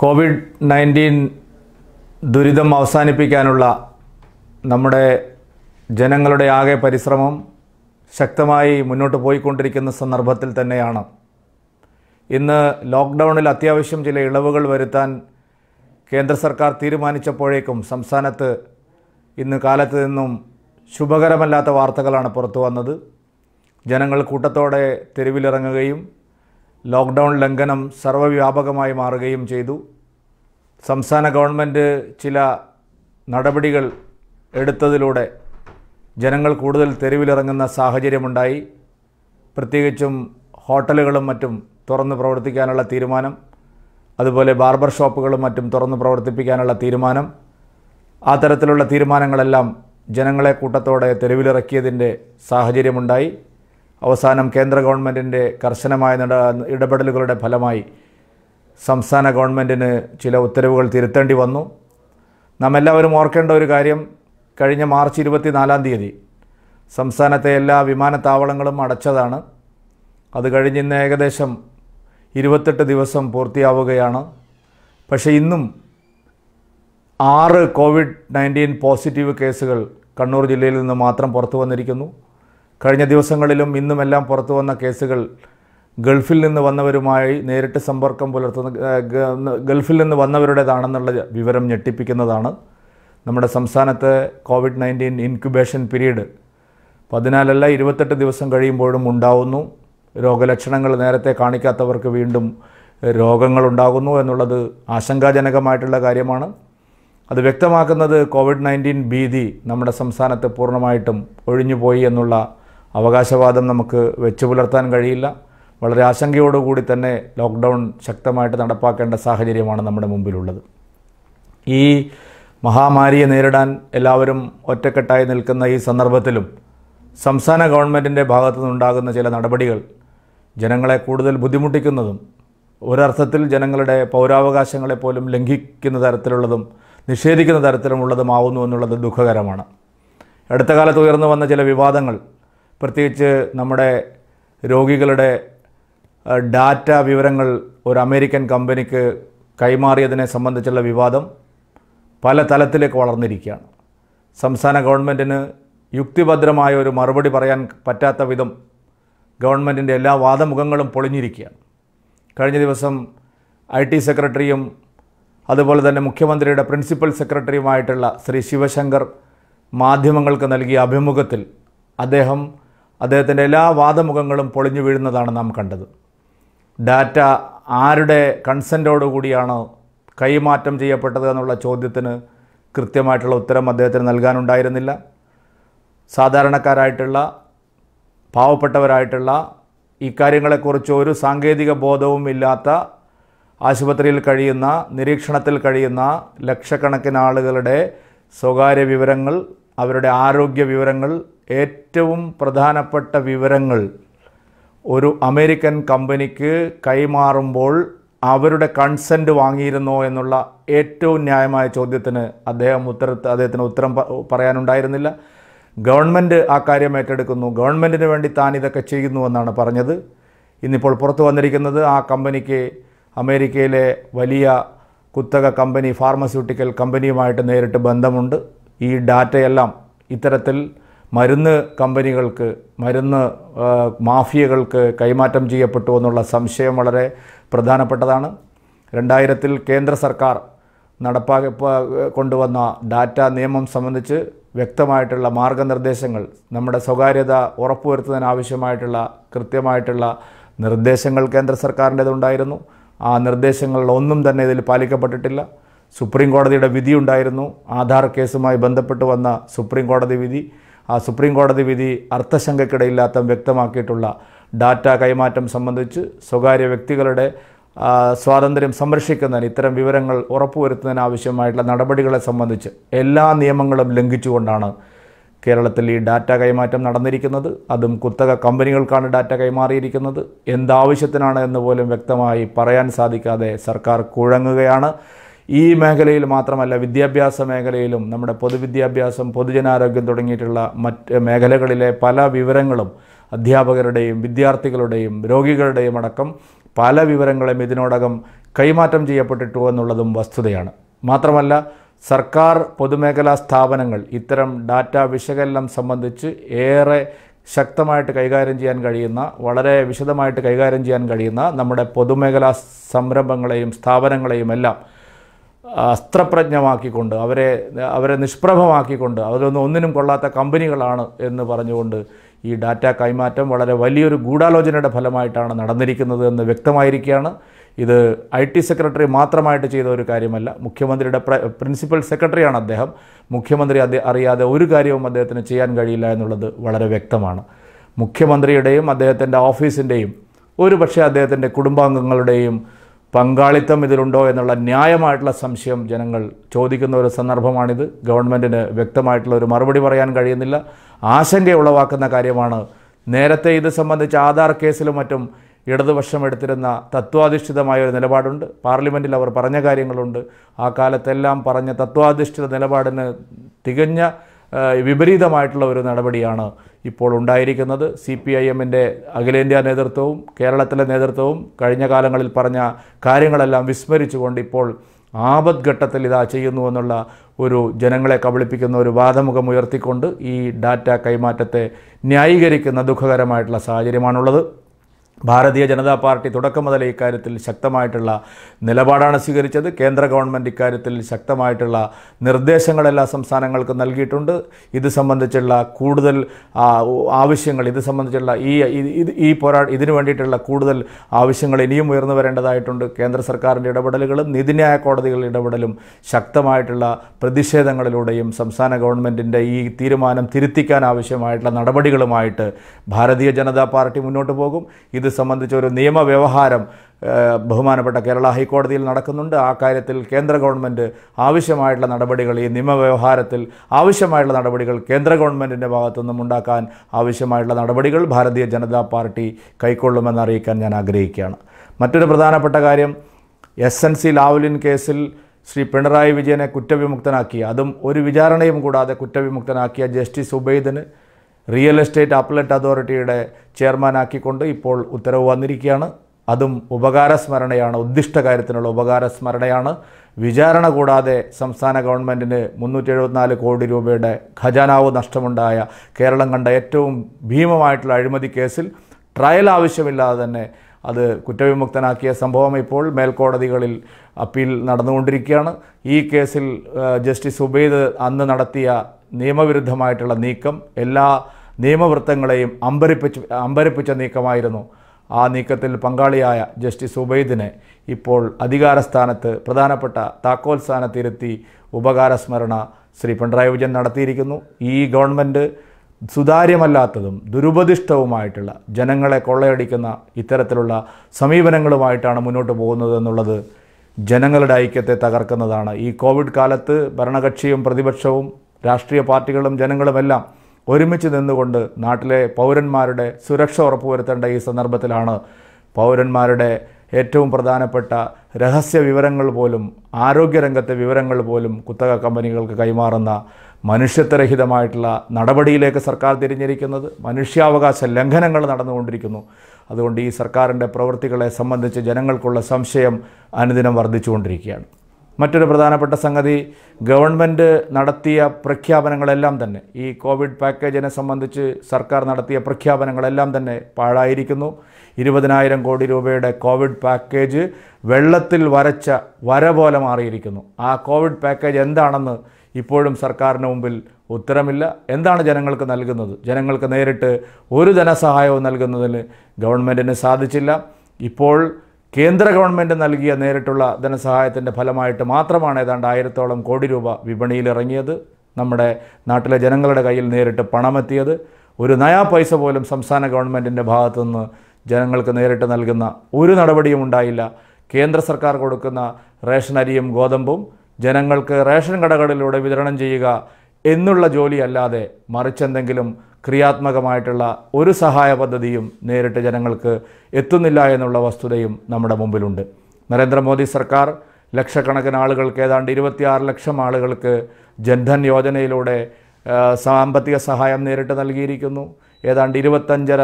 Covid nineteen ദുരിതം അവസാനിപ്പിക്കാനുള്ള നമ്മുടെ ജനങ്ങളുടെ ആകെ പരിശ്രമം ശക്തമായി മുന്നോട്ട് പോയിക്കൊണ്ടിരിക്കുന്ന സന്ദർഭത്തിൽ തന്നെയാണ് ഇന്ന് ലോക്ക്ഡൗണിൽ അത്യാവശ്യം ചില ഇളവുകൾ വരുത്താൻ കേന്ദ്ര സർക്കാർ തീരുമാനിച്ചപ്പോഴേക്കും സംസ്ഥാനത്ത് ഇന്ന് കാലത്ത് നിന്നും ശുഭകരമല്ലാത്ത വാർത്തകളാണ് പുറത്തു വന്നത് ജനങ്ങൾ കൂട്ടത്തോടെ തെരുവിലിറങ്ങുകയും ലോക്ക്ഡൗൺ ലംഘനം സർവ്വവ്യാപകമായി മാറുകയും ചെയ്തു സംസ്ഥാന ഗവൺമെൻറ് ചില നടപടികൾ എടുത്തതിലൂടെ ജനങ്ങൾ കൂടുതൽ തെരുവിലിറങ്ങുന്ന സാഹചര്യമുണ്ടായി പ്രത്യേകിച്ചും ഹോട്ടലുകളും മറ്റും തുറന്ന് പ്രവർത്തിക്കാനുള്ള തീരുമാനം അതുപോലെ ബാർബർ ഷോപ്പുകളും മറ്റും തുറന്ന് പ്രവർത്തിപ്പിക്കാനുള്ള തീരുമാനം ആ തരത്തിലുള്ള തീരുമാനങ്ങളെല്ലാം ജനങ്ങളെ കൂട്ടത്തോടെ തെരുവിലിറക്കിയതിൻ്റെ സാഹചര്യമുണ്ടായി അവസാനം കേന്ദ്ര ഗവൺമെൻറ്റിൻ്റെ കർശനമായ ഇടപെടലുകളുടെ ഫലമായി സംസ്ഥാന ഗവൺമെൻറ്റിന് ചില ഉത്തരവുകൾ തിരുത്തേണ്ടി വന്നു നാം എല്ലാവരും ഓർക്കേണ്ട ഒരു കാര്യം കഴിഞ്ഞ മാർച്ച് നാലാം തീയതി സംസ്ഥാനത്തെ എല്ലാ വിമാനത്താവളങ്ങളും അടച്ചതാണ് അത് കഴിഞ്ഞ് ഇന്ന് ഏകദേശം ഇരുപത്തെട്ട് ദിവസം പൂർത്തിയാവുകയാണ് പക്ഷേ ഇന്നും ആറ് കോവിഡ് നയൻറ്റീൻ പോസിറ്റീവ് കേസുകൾ കണ്ണൂർ ജില്ലയിൽ നിന്ന് മാത്രം പുറത്തു വന്നിരിക്കുന്നു കഴിഞ്ഞ ദിവസങ്ങളിലും ഇന്നുമെല്ലാം പുറത്തു വന്ന കേസുകൾ ഗൾഫിൽ നിന്ന് വന്നവരുമായി നേരിട്ട് സമ്പർക്കം പുലർത്തുന്ന ഗൾഫിൽ നിന്ന് വന്നവരുടേതാണെന്നുള്ള വിവരം ഞെട്ടിപ്പിക്കുന്നതാണ് നമ്മുടെ സംസ്ഥാനത്തെ കോവിഡ് നയൻറ്റീൻ ഇൻക്യുബേഷൻ പീരീഡ് പതിനാലല്ല ഇരുപത്തെട്ട് ദിവസം കഴിയുമ്പോഴും ഉണ്ടാവുന്നു രോഗലക്ഷണങ്ങൾ നേരത്തെ കാണിക്കാത്തവർക്ക് വീണ്ടും രോഗങ്ങളുണ്ടാകുന്നു എന്നുള്ളത് ആശങ്കാജനകമായിട്ടുള്ള കാര്യമാണ് അത് വ്യക്തമാക്കുന്നത് കോവിഡ് നയൻറ്റീൻ ഭീതി നമ്മുടെ സംസ്ഥാനത്ത് പൂർണ്ണമായിട്ടും ഒഴിഞ്ഞുപോയി എന്നുള്ള അവകാശവാദം നമുക്ക് വെച്ചു പുലർത്താൻ കഴിയില്ല വളരെ ആശങ്കയോടുകൂടി തന്നെ ലോക്ക്ഡൗൺ ശക്തമായിട്ട് നടപ്പാക്കേണ്ട സാഹചര്യമാണ് നമ്മുടെ മുമ്പിലുള്ളത് ഈ മഹാമാരിയെ നേരിടാൻ എല്ലാവരും ഒറ്റക്കെട്ടായി നിൽക്കുന്ന ഈ സന്ദർഭത്തിലും സംസ്ഥാന ഗവൺമെൻറ്റിൻ്റെ ഭാഗത്തു നിന്നുണ്ടാകുന്ന ചില നടപടികൾ ജനങ്ങളെ കൂടുതൽ ബുദ്ധിമുട്ടിക്കുന്നതും ഒരർത്ഥത്തിൽ ജനങ്ങളുടെ പൗരാവകാശങ്ങളെ പോലും ലംഘിക്കുന്ന തരത്തിലുള്ളതും നിഷേധിക്കുന്ന തരത്തിലുമുള്ളതുമാവുന്നു എന്നുള്ളത് ദുഃഖകരമാണ് അടുത്ത കാലത്ത് ഉയർന്നു വന്ന ചില വിവാദങ്ങൾ പ്രത്യേകിച്ച് നമ്മുടെ രോഗികളുടെ ഡാറ്റ വിവരങ്ങൾ ഒരു അമേരിക്കൻ കമ്പനിക്ക് കൈമാറിയതിനെ സംബന്ധിച്ചുള്ള വിവാദം പല തലത്തിലേക്ക് വളർന്നിരിക്കുകയാണ് സംസ്ഥാന ഗവൺമെൻറ്റിന് യുക്തിഭദ്രമായ ഒരു മറുപടി പറയാൻ പറ്റാത്ത വിധം ഗവൺമെൻറ്റിൻ്റെ എല്ലാ വാദമുഖങ്ങളും പൊളിഞ്ഞിരിക്കുകയാണ് കഴിഞ്ഞ ദിവസം ഐ ടി സെക്രട്ടറിയും അതുപോലെ തന്നെ മുഖ്യമന്ത്രിയുടെ പ്രിൻസിപ്പൽ സെക്രട്ടറിയുമായിട്ടുള്ള ശ്രീ ശിവശങ്കർ മാധ്യമങ്ങൾക്ക് നൽകിയ അഭിമുഖത്തിൽ അദ്ദേഹം അദ്ദേഹത്തിൻ്റെ എല്ലാ വാദമുഖങ്ങളും പൊളിഞ്ഞു വീഴുന്നതാണ് നാം കണ്ടത് ഡാറ്റ ആരുടെ കൺസെൻറ്റോടുകൂടിയാണ് കൈമാറ്റം ചെയ്യപ്പെട്ടത് എന്നുള്ള ചോദ്യത്തിന് കൃത്യമായിട്ടുള്ള ഉത്തരം അദ്ദേഹത്തിന് നൽകാനുണ്ടായിരുന്നില്ല സാധാരണക്കാരായിട്ടുള്ള പാവപ്പെട്ടവരായിട്ടുള്ള ഇക്കാര്യങ്ങളെക്കുറിച്ച് ഒരു സാങ്കേതിക ബോധവും ഇല്ലാത്ത ആശുപത്രിയിൽ കഴിയുന്ന നിരീക്ഷണത്തിൽ കഴിയുന്ന ലക്ഷക്കണക്കിന് ആളുകളുടെ സ്വകാര്യ വിവരങ്ങൾ അവരുടെ ആരോഗ്യ വിവരങ്ങൾ ഏറ്റവും പ്രധാനപ്പെട്ട വിവരങ്ങൾ ഒരു അമേരിക്കൻ കമ്പനിക്ക് കൈമാറുമ്പോൾ അവരുടെ കൺസെൻറ്റ് വാങ്ങിയിരുന്നോ എന്നുള്ള ഏറ്റവും ന്യായമായ ചോദ്യത്തിന് അദ്ദേഹം ഉത്തര അദ്ദേഹത്തിന് ഉത്തരം പറയാനുണ്ടായിരുന്നില്ല ഗവൺമെൻറ് ആ കാര്യം ഏറ്റെടുക്കുന്നു ഗവൺമെൻറ്റിന് വേണ്ടി താൻ ഇതൊക്കെ ചെയ്യുന്നു എന്നാണ് പറഞ്ഞത് ഇന്നിപ്പോൾ പുറത്തു വന്നിരിക്കുന്നത് ആ കമ്പനിക്ക് അമേരിക്കയിലെ വലിയ കുത്തക കമ്പനി ഫാർമസ്യൂട്ടിക്കൽ കമ്പനിയുമായിട്ട് നേരിട്ട് ബന്ധമുണ്ട് ഈ ഡാറ്റയെല്ലാം ഇത്തരത്തിൽ മരുന്ന് കമ്പനികൾക്ക് മരുന്ന് മാഫിയകൾക്ക് കൈമാറ്റം ചെയ്യപ്പെട്ടു എന്നുള്ള സംശയം വളരെ പ്രധാനപ്പെട്ടതാണ് രണ്ടായിരത്തിൽ കേന്ദ്ര സർക്കാർ നടപ്പാക്കി കൊണ്ടുവന്ന ഡാറ്റ നിയമം സംബന്ധിച്ച് വ്യക്തമായിട്ടുള്ള മാർഗനിർദ്ദേശങ്ങൾ നമ്മുടെ സ്വകാര്യത ഉറപ്പുവരുത്തുന്നതിനാവശ്യമായിട്ടുള്ള കൃത്യമായിട്ടുള്ള നിർദ്ദേശങ്ങൾ കേന്ദ്ര സർക്കാരിൻ്റേതുണ്ടായിരുന്നു ആ നിർദ്ദേശങ്ങളിലൊന്നും തന്നെ ഇതിൽ പാലിക്കപ്പെട്ടിട്ടില്ല സുപ്രീം കോടതിയുടെ വിധിയുണ്ടായിരുന്നു ആധാർ കേസുമായി ബന്ധപ്പെട്ട് വന്ന സുപ്രീം കോടതി വിധി ആ സുപ്രീം കോടതി വിധി അർത്ഥശങ്കക്കിടയില്ലാത്ത വ്യക്തമാക്കിയിട്ടുള്ള ഡാറ്റ കൈമാറ്റം സംബന്ധിച്ച് സ്വകാര്യ വ്യക്തികളുടെ സ്വാതന്ത്ര്യം സംരക്ഷിക്കുന്നതിന് ഇത്തരം വിവരങ്ങൾ ഉറപ്പുവരുത്തുന്നതിനാവശ്യമായിട്ടുള്ള ആവശ്യമായിട്ടുള്ള നടപടികളെ സംബന്ധിച്ച് എല്ലാ നിയമങ്ങളും ലംഘിച്ചുകൊണ്ടാണ് കേരളത്തിൽ ഈ ഡാറ്റ കൈമാറ്റം നടന്നിരിക്കുന്നത് അതും കുത്തക കമ്പനികൾക്കാണ് ഡാറ്റ കൈമാറിയിരിക്കുന്നത് എന്താവശ്യത്തിനാണ് എന്ന് പോലും വ്യക്തമായി പറയാൻ സാധിക്കാതെ സർക്കാർ കുഴങ്ങുകയാണ് ഈ മേഖലയിൽ മാത്രമല്ല വിദ്യാഭ്യാസ മേഖലയിലും നമ്മുടെ പൊതുവിദ്യാഭ്യാസം പൊതുജനാരോഗ്യം തുടങ്ങിയിട്ടുള്ള മറ്റ് മേഖലകളിലെ പല വിവരങ്ങളും അധ്യാപകരുടെയും വിദ്യാർത്ഥികളുടെയും രോഗികളുടെയും അടക്കം പല വിവരങ്ങളും ഇതിനോടകം കൈമാറ്റം ചെയ്യപ്പെട്ടിട്ടു എന്നുള്ളതും വസ്തുതയാണ് മാത്രമല്ല സർക്കാർ പൊതുമേഖലാ സ്ഥാപനങ്ങൾ ഇത്തരം ഡാറ്റ വിശകലനം സംബന്ധിച്ച് ഏറെ ശക്തമായിട്ട് കൈകാര്യം ചെയ്യാൻ കഴിയുന്ന വളരെ വിശദമായിട്ട് കൈകാര്യം ചെയ്യാൻ കഴിയുന്ന നമ്മുടെ പൊതുമേഖലാ സംരംഭങ്ങളെയും സ്ഥാപനങ്ങളെയും എല്ലാം അസ്ത്രപ്രജ്ഞമാക്കിക്കൊണ്ട് അവരെ അവരെ നിഷ്പ്രഭമാക്കിക്കൊണ്ട് അതിലൊന്നും ഒന്നിനും കൊള്ളാത്ത കമ്പനികളാണ് എന്ന് പറഞ്ഞുകൊണ്ട് ഈ ഡാറ്റ കൈമാറ്റം വളരെ വലിയൊരു ഗൂഢാലോചനയുടെ ഫലമായിട്ടാണ് നടന്നിരിക്കുന്നത് എന്ന് വ്യക്തമായിരിക്കുകയാണ് ഇത് ഐ ടി സെക്രട്ടറി മാത്രമായിട്ട് ചെയ്ത ഒരു കാര്യമല്ല മുഖ്യമന്ത്രിയുടെ പ്രിൻസിപ്പൽ സെക്രട്ടറിയാണ് അദ്ദേഹം മുഖ്യമന്ത്രി അറിയാതെ ഒരു കാര്യവും അദ്ദേഹത്തിന് ചെയ്യാൻ കഴിയില്ല എന്നുള്ളത് വളരെ വ്യക്തമാണ് മുഖ്യമന്ത്രിയുടെയും അദ്ദേഹത്തിൻ്റെ ഓഫീസിൻ്റെയും ഒരു പക്ഷേ അദ്ദേഹത്തിൻ്റെ കുടുംബാംഗങ്ങളുടെയും പങ്കാളിത്തം ഇതിലുണ്ടോ എന്നുള്ള ന്യായമായിട്ടുള്ള സംശയം ജനങ്ങൾ ചോദിക്കുന്ന ഒരു സന്ദർഭമാണിത് ഗവൺമെൻറ്റിന് വ്യക്തമായിട്ടുള്ള ഒരു മറുപടി പറയാൻ കഴിയുന്നില്ല ആശങ്കയുളവാക്കുന്ന കാര്യമാണ് നേരത്തെ ഇത് സംബന്ധിച്ച് ആധാർ കേസിലും മറ്റും ഇടതുപക്ഷം എടുത്തിരുന്ന തത്വാധിഷ്ഠിതമായ ഒരു നിലപാടുണ്ട് പാർലമെൻറ്റിൽ അവർ പറഞ്ഞ കാര്യങ്ങളുണ്ട് ആ കാലത്തെല്ലാം പറഞ്ഞ തത്വാധിഷ്ഠിത നിലപാടിന് തികഞ്ഞ വിപരീതമായിട്ടുള്ള ഒരു നടപടിയാണ് ഇപ്പോൾ ഉണ്ടായിരിക്കുന്നത് സി പി ഐ എമ്മിൻ്റെ അഖിലേന്ത്യാ നേതൃത്വവും കേരളത്തിലെ നേതൃത്വവും കഴിഞ്ഞ കാലങ്ങളിൽ പറഞ്ഞ കാര്യങ്ങളെല്ലാം വിസ്മരിച്ചുകൊണ്ട് ഇപ്പോൾ ആപദ്ഘട്ടത്തിൽ ഇതാ ചെയ്യുന്നുവെന്നുള്ള ഒരു ജനങ്ങളെ കബളിപ്പിക്കുന്ന ഒരു വാദമുഖം ഉയർത്തിക്കൊണ്ട് ഈ ഡാറ്റ കൈമാറ്റത്തെ ന്യായീകരിക്കുന്ന ദുഃഖകരമായിട്ടുള്ള സാഹചര്യമാണുള്ളത് ഭാരതീയ ജനതാ പാർട്ടി തുടക്കം മുതൽ ഇക്കാര്യത്തിൽ ശക്തമായിട്ടുള്ള നിലപാടാണ് സ്വീകരിച്ചത് കേന്ദ്ര ഗവൺമെൻറ് ഇക്കാര്യത്തിൽ ശക്തമായിട്ടുള്ള നിർദ്ദേശങ്ങളെല്ലാ സംസ്ഥാനങ്ങൾക്കും നൽകിയിട്ടുണ്ട് ഇത് സംബന്ധിച്ചുള്ള കൂടുതൽ ആവശ്യങ്ങൾ ഇത് സംബന്ധിച്ചുള്ള ഈ ഈ പോരാ ഇതിനു വേണ്ടിയിട്ടുള്ള കൂടുതൽ ആവശ്യങ്ങൾ ഇനിയും ഉയർന്നു വരേണ്ടതായിട്ടുണ്ട് കേന്ദ്ര സർക്കാരിൻ്റെ ഇടപെടലുകളും നീതിന്യായ കോടതികളുടെ ഇടപെടലും ശക്തമായിട്ടുള്ള പ്രതിഷേധങ്ങളിലൂടെയും സംസ്ഥാന ഗവൺമെൻറ്റിൻ്റെ ഈ തീരുമാനം തിരുത്തിക്കാൻ ആവശ്യമായിട്ടുള്ള നടപടികളുമായിട്ട് ഭാരതീയ ജനതാ പാർട്ടി മുന്നോട്ട് പോകും ഇത് സംബന്ധിച്ച ഒരു നിയമവ്യവഹാരം ബഹുമാനപ്പെട്ട കേരള ഹൈക്കോടതിയിൽ നടക്കുന്നുണ്ട് ആ കാര്യത്തിൽ കേന്ദ്ര ഗവൺമെൻറ് ആവശ്യമായിട്ടുള്ള നടപടികൾ ഈ നിയമവ്യവഹാരത്തിൽ ആവശ്യമായിട്ടുള്ള നടപടികൾ കേന്ദ്ര ഗവൺമെൻറ്റിൻ്റെ ഭാഗത്തുനിന്നും ഉണ്ടാക്കാൻ ആവശ്യമായിട്ടുള്ള നടപടികൾ ഭാരതീയ ജനതാ പാർട്ടി കൈക്കൊള്ളുമെന്ന് അറിയിക്കാൻ ഞാൻ ആഗ്രഹിക്കുകയാണ് മറ്റൊരു പ്രധാനപ്പെട്ട കാര്യം എസ് എൻ സി ലാവുലിൻ കേസിൽ ശ്രീ പിണറായി വിജയനെ കുറ്റവിമുക്തനാക്കി അതും ഒരു വിചാരണയും കൂടാതെ കുറ്റവിമുക്തനാക്കിയ ജസ്റ്റിസ് ഉബൈദിന് റിയൽ എസ്റ്റേറ്റ് അപ്ലറ്റ് അതോറിറ്റിയുടെ ചെയർമാനാക്കിക്കൊണ്ട് ഇപ്പോൾ ഉത്തരവ് വന്നിരിക്കുകയാണ് അതും ഉപകാരസ്മരണയാണ് ഉദ്ദിഷ്ട കാര്യത്തിനുള്ള ഉപകാരസ്മരണയാണ് വിചാരണ കൂടാതെ സംസ്ഥാന ഗവൺമെൻറ്റിന് മുന്നൂറ്റി എഴുപത്തിനാല് കോടി രൂപയുടെ ഖജാനാവ് നഷ്ടമുണ്ടായ കേരളം കണ്ട ഏറ്റവും ഭീമമായിട്ടുള്ള അഴിമതി കേസിൽ ട്രയൽ ആവശ്യമില്ലാതെ തന്നെ അത് കുറ്റവിമുക്തനാക്കിയ സംഭവം ഇപ്പോൾ മേൽക്കോടതികളിൽ അപ്പീൽ നടന്നുകൊണ്ടിരിക്കുകയാണ് ഈ കേസിൽ ജസ്റ്റിസ് ഉബൈദ് അന്ന് നടത്തിയ നിയമവിരുദ്ധമായിട്ടുള്ള നീക്കം എല്ലാ നിയമവൃത്തങ്ങളെയും അമ്പരിപ്പിച്ച് അമ്പരിപ്പിച്ച നീക്കമായിരുന്നു ആ നീക്കത്തിൽ പങ്കാളിയായ ജസ്റ്റിസ് ഉബൈദിനെ ഇപ്പോൾ അധികാരസ്ഥാനത്ത് പ്രധാനപ്പെട്ട താക്കോൽ സ്ഥാനത്തിരുത്തി ഉപകാരസ്മരണ ശ്രീ പിണറായി വിജയൻ നടത്തിയിരിക്കുന്നു ഈ ഗവൺമെൻറ് സുതാര്യമല്ലാത്തതും ദുരുപദിഷ്ടവുമായിട്ടുള്ള ജനങ്ങളെ കൊള്ളയടിക്കുന്ന ഇത്തരത്തിലുള്ള സമീപനങ്ങളുമായിട്ടാണ് മുന്നോട്ട് പോകുന്നത് എന്നുള്ളത് ജനങ്ങളുടെ ഐക്യത്തെ തകർക്കുന്നതാണ് ഈ കോവിഡ് കാലത്ത് ഭരണകക്ഷിയും പ്രതിപക്ഷവും രാഷ്ട്രീയ പാർട്ടികളും ജനങ്ങളുമെല്ലാം ഒരുമിച്ച് നിന്നുകൊണ്ട് നാട്ടിലെ പൗരന്മാരുടെ സുരക്ഷ ഉറപ്പുവരുത്തേണ്ട ഈ സന്ദർഭത്തിലാണ് പൗരന്മാരുടെ ഏറ്റവും പ്രധാനപ്പെട്ട രഹസ്യ വിവരങ്ങൾ പോലും ആരോഗ്യരംഗത്തെ വിവരങ്ങൾ പോലും കുത്തക കമ്പനികൾക്ക് കൈമാറുന്ന മനുഷ്യത്വരഹിതമായിട്ടുള്ള നടപടിയിലേക്ക് സർക്കാർ തിരിഞ്ഞിരിക്കുന്നത് മനുഷ്യാവകാശ ലംഘനങ്ങൾ നടന്നുകൊണ്ടിരിക്കുന്നു അതുകൊണ്ട് ഈ സർക്കാരിൻ്റെ പ്രവൃത്തികളെ സംബന്ധിച്ച് ജനങ്ങൾക്കുള്ള സംശയം അനുദിനം വർദ്ധിച്ചുകൊണ്ടിരിക്കുകയാണ് മറ്റൊരു പ്രധാനപ്പെട്ട സംഗതി ഗവൺമെൻറ് നടത്തിയ പ്രഖ്യാപനങ്ങളെല്ലാം തന്നെ ഈ കോവിഡ് പാക്കേജിനെ സംബന്ധിച്ച് സർക്കാർ നടത്തിയ പ്രഖ്യാപനങ്ങളെല്ലാം തന്നെ പാഴായിരിക്കുന്നു ഇരുപതിനായിരം കോടി രൂപയുടെ കോവിഡ് പാക്കേജ് വെള്ളത്തിൽ വരച്ച വര പോലെ മാറിയിരിക്കുന്നു ആ കോവിഡ് പാക്കേജ് എന്താണെന്ന് ഇപ്പോഴും സർക്കാരിന് മുമ്പിൽ ഉത്തരമില്ല എന്താണ് ജനങ്ങൾക്ക് നൽകുന്നത് ജനങ്ങൾക്ക് നേരിട്ട് ഒരു ധനസഹായവും നൽകുന്നതിന് ഗവൺമെൻറ്റിന് സാധിച്ചില്ല ഇപ്പോൾ കേന്ദ്ര ഗവൺമെൻറ് നൽകിയ നേരിട്ടുള്ള ധനസഹായത്തിൻ്റെ ഫലമായിട്ട് മാത്രമാണ് ഏതാണ്ട് ആയിരത്തോളം കോടി രൂപ വിപണിയിലിറങ്ങിയത് നമ്മുടെ നാട്ടിലെ ജനങ്ങളുടെ കയ്യിൽ നേരിട്ട് പണമെത്തിയത് ഒരു നയാ പൈസ പോലും സംസ്ഥാന ഗവൺമെൻറ്റിൻ്റെ ഭാഗത്തുനിന്ന് ജനങ്ങൾക്ക് നേരിട്ട് നൽകുന്ന ഒരു നടപടിയും ഉണ്ടായില്ല കേന്ദ്ര സർക്കാർ കൊടുക്കുന്ന റേഷൻ അരിയും ഗോതമ്പും ജനങ്ങൾക്ക് റേഷൻ കടകളിലൂടെ വിതരണം ചെയ്യുക എന്നുള്ള ജോലിയല്ലാതെ മറിച്ചെന്തെങ്കിലും ക്രിയാത്മകമായിട്ടുള്ള ഒരു സഹായ പദ്ധതിയും നേരിട്ട് ജനങ്ങൾക്ക് എത്തുന്നില്ല എന്നുള്ള വസ്തുതയും നമ്മുടെ മുമ്പിലുണ്ട് നരേന്ദ്രമോദി സർക്കാർ ലക്ഷക്കണക്കിന് ആളുകൾക്ക് ഏതാണ്ട് ഇരുപത്തിയാറ് ലക്ഷം ആളുകൾക്ക് ജൻധൻ യോജനയിലൂടെ സാമ്പത്തിക സഹായം നേരിട്ട് നൽകിയിരിക്കുന്നു ഏതാണ്ട് ഇരുപത്തഞ്ചര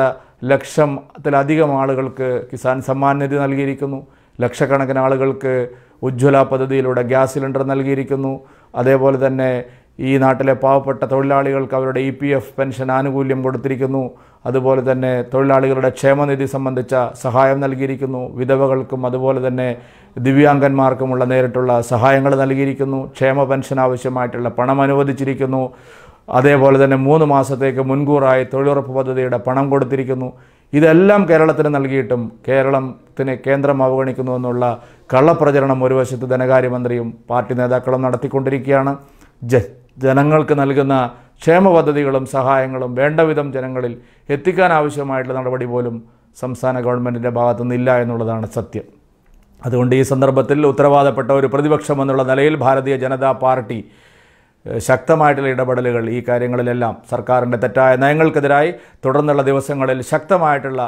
ലക്ഷത്തിലധികം ആളുകൾക്ക് കിസാൻ സമ്മാൻ നിധി നൽകിയിരിക്കുന്നു ലക്ഷക്കണക്കിന് ആളുകൾക്ക് ഉജ്ജ്വല പദ്ധതിയിലൂടെ ഗ്യാസ് സിലിണ്ടർ നൽകിയിരിക്കുന്നു അതേപോലെ തന്നെ ഈ നാട്ടിലെ പാവപ്പെട്ട തൊഴിലാളികൾക്ക് അവരുടെ ഇ പി എഫ് പെൻഷൻ ആനുകൂല്യം കൊടുത്തിരിക്കുന്നു അതുപോലെ തന്നെ തൊഴിലാളികളുടെ ക്ഷേമനിധി സംബന്ധിച്ച സഹായം നൽകിയിരിക്കുന്നു വിധവകൾക്കും അതുപോലെ തന്നെ ദിവ്യാംഗന്മാർക്കുമുള്ള നേരിട്ടുള്ള സഹായങ്ങൾ നൽകിയിരിക്കുന്നു ക്ഷേമ പെൻഷൻ ആവശ്യമായിട്ടുള്ള പണം അനുവദിച്ചിരിക്കുന്നു അതേപോലെ തന്നെ മൂന്ന് മാസത്തേക്ക് മുൻകൂറായി തൊഴിലുറപ്പ് പദ്ധതിയുടെ പണം കൊടുത്തിരിക്കുന്നു ഇതെല്ലാം കേരളത്തിന് നൽകിയിട്ടും കേരളത്തിന് കേന്ദ്രം അവഗണിക്കുന്നു എന്നുള്ള കള്ളപ്രചരണം ഒരു വശത്ത് ധനകാര്യമന്ത്രിയും പാർട്ടി നേതാക്കളും നടത്തിക്കൊണ്ടിരിക്കുകയാണ് ജസ്റ്റ് ജനങ്ങൾക്ക് നൽകുന്ന ക്ഷേമ പദ്ധതികളും സഹായങ്ങളും വേണ്ടവിധം ജനങ്ങളിൽ എത്തിക്കാൻ ആവശ്യമായിട്ടുള്ള നടപടി പോലും സംസ്ഥാന ഗവൺമെൻറ്റിൻ്റെ ഭാഗത്തു നിന്നില്ല എന്നുള്ളതാണ് സത്യം അതുകൊണ്ട് ഈ സന്ദർഭത്തിൽ ഉത്തരവാദപ്പെട്ട ഒരു പ്രതിപക്ഷം എന്നുള്ള നിലയിൽ ഭാരതീയ ജനതാ പാർട്ടി ശക്തമായിട്ടുള്ള ഇടപെടലുകൾ ഈ കാര്യങ്ങളിലെല്ലാം സർക്കാരിൻ്റെ തെറ്റായ നയങ്ങൾക്കെതിരായി തുടർന്നുള്ള ദിവസങ്ങളിൽ ശക്തമായിട്ടുള്ള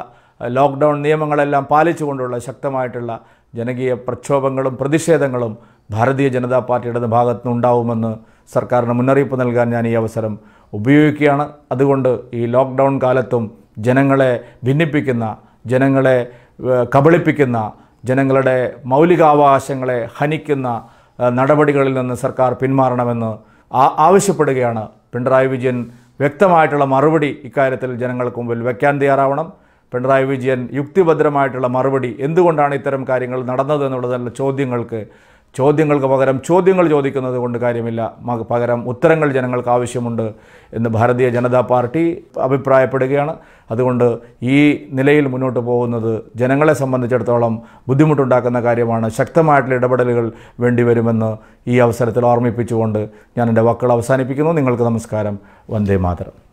ലോക്ക്ഡൗൺ നിയമങ്ങളെല്ലാം പാലിച്ചുകൊണ്ടുള്ള ശക്തമായിട്ടുള്ള ജനകീയ പ്രക്ഷോഭങ്ങളും പ്രതിഷേധങ്ങളും ഭാരതീയ ജനതാ പാർട്ടിയുടെ ഭാഗത്തുനിന്നുണ്ടാവുമെന്ന് സർക്കാരിന് മുന്നറിയിപ്പ് നൽകാൻ ഞാൻ ഈ അവസരം ഉപയോഗിക്കുകയാണ് അതുകൊണ്ട് ഈ ലോക്ക്ഡൗൺ കാലത്തും ജനങ്ങളെ ഭിന്നിപ്പിക്കുന്ന ജനങ്ങളെ കബളിപ്പിക്കുന്ന ജനങ്ങളുടെ മൗലികാവകാശങ്ങളെ ഹനിക്കുന്ന നടപടികളിൽ നിന്ന് സർക്കാർ പിന്മാറണമെന്ന് ആവശ്യപ്പെടുകയാണ് പിണറായി വിജയൻ വ്യക്തമായിട്ടുള്ള മറുപടി ഇക്കാര്യത്തിൽ ജനങ്ങൾക്ക് മുമ്പിൽ വയ്ക്കാൻ തയ്യാറാവണം പിണറായി വിജയൻ യുക്തിഭദ്രമായിട്ടുള്ള മറുപടി എന്തുകൊണ്ടാണ് ഇത്തരം കാര്യങ്ങൾ നടന്നതെന്നുള്ളതെല്ലാം ചോദ്യങ്ങൾക്ക് ചോദ്യങ്ങൾക്ക് പകരം ചോദ്യങ്ങൾ ചോദിക്കുന്നത് കൊണ്ട് കാര്യമില്ല പകരം ഉത്തരങ്ങൾ ജനങ്ങൾക്ക് ആവശ്യമുണ്ട് എന്ന് ഭാരതീയ ജനതാ പാർട്ടി അഭിപ്രായപ്പെടുകയാണ് അതുകൊണ്ട് ഈ നിലയിൽ മുന്നോട്ട് പോകുന്നത് ജനങ്ങളെ സംബന്ധിച്ചിടത്തോളം ബുദ്ധിമുട്ടുണ്ടാക്കുന്ന കാര്യമാണ് ശക്തമായിട്ടുള്ള ഇടപെടലുകൾ വേണ്ടിവരുമെന്ന് ഈ അവസരത്തിൽ ഓർമ്മിപ്പിച്ചുകൊണ്ട് ഞാൻ എൻ്റെ വാക്കുകൾ അവസാനിപ്പിക്കുന്നു നിങ്ങൾക്ക് നമസ്കാരം വന്ദേ മാതരം